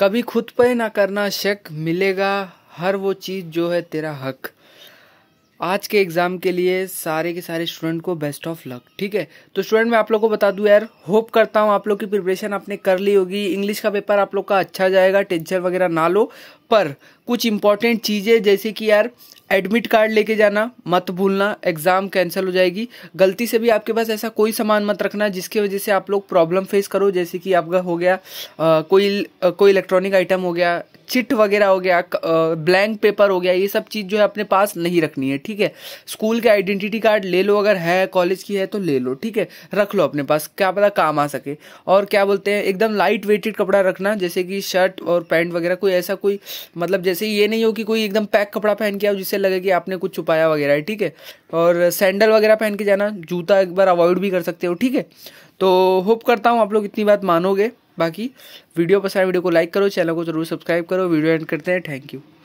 कभी खुद पे ना करना शक मिलेगा हर वो चीज़ जो है तेरा हक आज के एग्ज़ाम के लिए सारे के सारे स्टूडेंट को बेस्ट ऑफ लक ठीक है तो स्टूडेंट मैं आप लोग को बता दूं यार होप करता हूँ आप लोग की प्रिपरेशन आपने कर ली होगी इंग्लिश का पेपर आप लोग का अच्छा जाएगा टेंशन वगैरह ना लो पर कुछ इंपॉर्टेंट चीज़ें जैसे कि यार एडमिट कार्ड लेके जाना मत भूलना एग्ज़ाम कैंसिल हो जाएगी गलती से भी आपके पास ऐसा कोई सामान मत रखना जिसकी वजह से आप लोग प्रॉब्लम फेस करो जैसे कि आपका हो गया आ, कोई आ, कोई इलेक्ट्रॉनिक आइटम हो गया चिट वगैरह हो गया ब्लैंक पेपर हो गया ये सब चीज़ जो है अपने पास नहीं रखनी है ठीक है स्कूल के आइडेंटिटी कार्ड ले लो अगर है कॉलेज की है तो ले लो ठीक है रख लो अपने पास क्या पता काम आ सके और क्या बोलते हैं एकदम लाइट वेटेड कपड़ा रखना जैसे कि शर्ट और पैंट वगैरह कोई ऐसा कोई मतलब जैसे ये नहीं हो कि कोई एकदम पैक कपड़ा पहन के आओ जिससे लगे कि आपने कुछ छुपाया वगैरह है ठीक है और सैंडल वगैरह पहन के जाना जूता एक बार अवॉइड भी कर सकते हो ठीक है तो होप करता हूँ आप लोग इतनी बात मानोगे बाकी वीडियो पसंद वीडियो को लाइक करो चैनल को जरूर सब्सक्राइब करो वीडियो एंड करते हैं थैंक यू